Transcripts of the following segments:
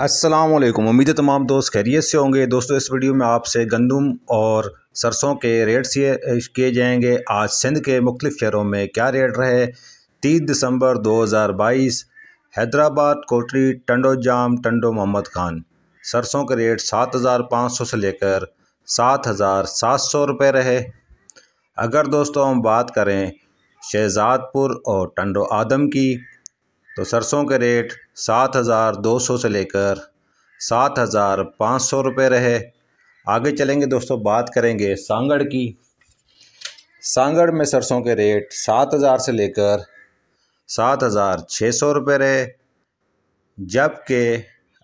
वालेकुम उम्मीद है तमाम दोस्त खैरियत से होंगे दोस्तों इस वीडियो में आपसे गंदम और सरसों के रेट्स किए जाएंगे आज सिंध के मुख्तलिफ़ शहरों में क्या रेट रहे तीस दिसंबर 2022 हैदराबाद कोटरी टंडो जाम टंडो मोहम्मद खान सरसों के रेट सात हज़ार पाँच सौ से लेकर सात हज़ार सात सौ रुपये रहे अगर दोस्तों हम बात करें शहजादपुर और टंडो आदम की तो सरसों के रेट सात हज़ार दो सौ से लेकर सात हज़ार पाँच सौ रुपये रहे आगे चलेंगे दोस्तों बात करेंगे सांगड़ की सांगड़ में सरसों के रेट सात हज़ार से लेकर सात हज़ार छः सौ रुपये रहे जबकि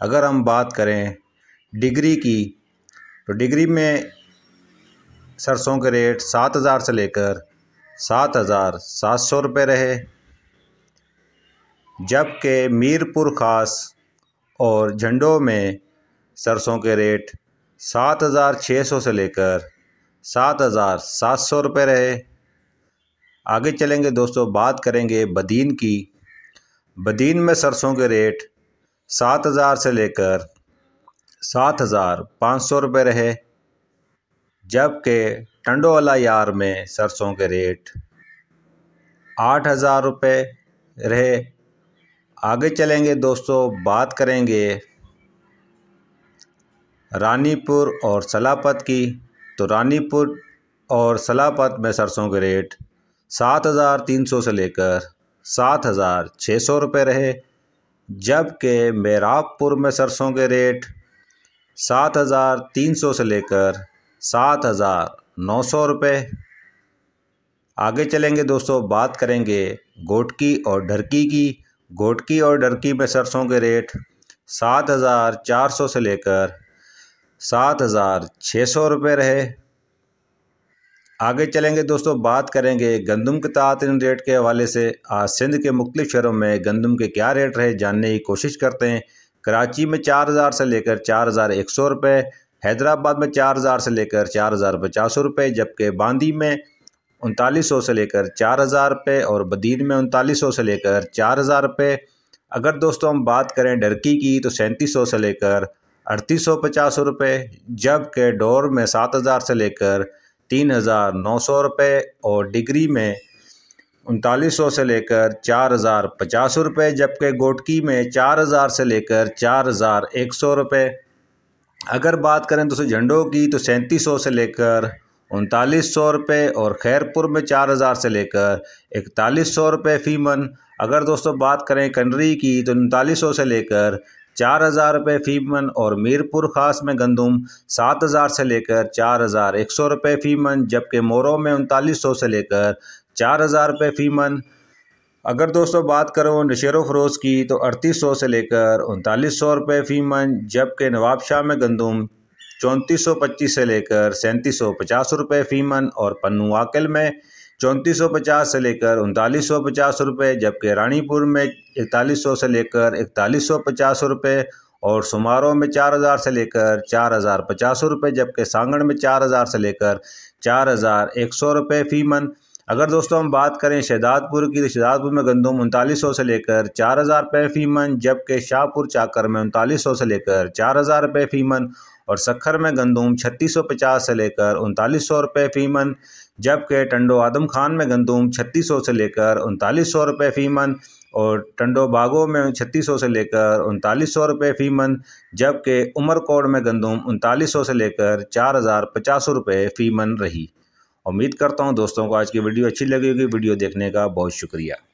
अगर हम बात करें डिग्री की तो डिग्री में सरसों के रेट सात हज़ार से लेकर सात हज़ार सात सौ रुपये रहे जबकि मीरपुर ख़ास और झंडों में सरसों के रेट सात हज़ार छः सौ से लेकर सात हज़ार सात सौ रुपये रहे आगे चलेंगे दोस्तों बात करेंगे बदीन की बदीन में सरसों के रेट सात हज़ार से लेकर सात हज़ार पाँच सौ रुपये रहे जबकि टंडो वाला यार में सरसों के रेट आठ हज़ार रुपये रहे आगे चलेंगे दोस्तों बात करेंगे रानीपुर और सलापत की तो रानीपुर और सलापत में सरसों के रेट सात हज़ार तीन सौ से लेकर सात हज़ार छः सौ रुपये रहे जबकि मेराबपुर में सरसों के रेट सात हज़ार तीन सौ से लेकर सात हज़ार नौ सौ रुपये आगे चलेंगे दोस्तों बात करेंगे गोटकी और ढरकी की घोटकी और डरकी में सरसों के रेट सात हज़ार चार सौ से लेकर सात हज़ार छः सौ रुपये रहे आगे चलेंगे दोस्तों बात करेंगे गंदम के तातिन रेट के हवाले से आज सिंध के मुख्तु शहरों में गंदम के क्या रेट रहे जानने की कोशिश करते हैं कराची में चार हज़ार से लेकर चार हज़ार एक सौ रुपये हैदराबाद में चार हज़ार से लेकर चार हज़ार पचास रुपये जबकि बांदी में उनतालीस सौ से लेकर चार हज़ार रुपये और बदीन में उनतालीस सौ से लेकर चार हज़ार रुपये अगर दोस्तों हम बात करें डरकी की तो सैंतीस सौ से लेकर अड़तीस सौ पचास रुपये जबकि डोर में सात हज़ार से लेकर तीन हज़ार नौ सौ रुपये और डिग्री में उनतालीस सौ से लेकर चार हज़ार पचास रुपये जबकि गोटकी में चार हज़ार से लेकर चार हज़ार एक सौ रुपये अगर बात करें दोस्तों झंडों की तो सैंतीस सौ से लेकर उनतालीस सौ रुपये और खैरपुर में चार हज़ार से लेकर इकतालीस सौ रुपये फ़ीमन अगर दोस्तों बात करें कंडरी की तो उनतालीस सौ से लेकर चार हज़ार रुपये फ़ीमन और मीरपुर ख़ास में गंदम सात हज़ार से लेकर चार हज़ार एक सौ रुपये फ़ीमन जबकि मोरों में उनतालीस सौ से लेकर चार हज़ार रुपये फ़ीमन अगर दोस्तों बात करो नशेर फरोज़ की तो अड़तीस सौ से लेकर उनतालीस सौ रुपये फ़ीमन जबकि नवाबशाह में गंदम चौंतीस सौ पच्चीस से लेकर सैंतीस सौ पचास रुपये फ़ीमन और पन्नू आकल में चौंतीस सौ पचास से लेकर उनतालीस सौ पचास रुपये जबकि रानीपुर में इकतालीस सौ से लेकर इकतालीस सौ पचास रुपये और सुमारों में चार हज़ार से लेकर चार हज़ार पचास रुपये जबकि सांगड़ में चार हज़ार से लेकर चार हज़ार एक सौ रुपये फ़ीमन अगर दोस्तों हम बात करें शहदादपुर की तो शहदादपुर में गंदम उनतालीस सौ से लेकर चार हज़ार रुपये फ़ीमन जबकि शाहपुर चाकर में उनतालीस सौ से लेकर चार हज़ार रुपये फ़ीमन और सखर में गंदुम छत्तीस सौ पचास से लेकर उनतालीस सौ रुपये फ़ीमन जबकि टंडो आदम खान में गंदम छत्तीस सौ से लेकर उनतालीस सौ रुपये फ़ी मन और टंडो बागों में छत्तीस सौ से लेकर उनतालीस सौ रुपये फ़ीमन जबकि उमरकोट में गंदम उनतालीस सौ से लेकर चार हज़ार पचास सौ रुपये फ़ीमन रही उम्मीद करता हूँ दोस्तों को आज की वीडियो अच्छी लगी होगी वीडियो देखने का बहुत शुक्रिया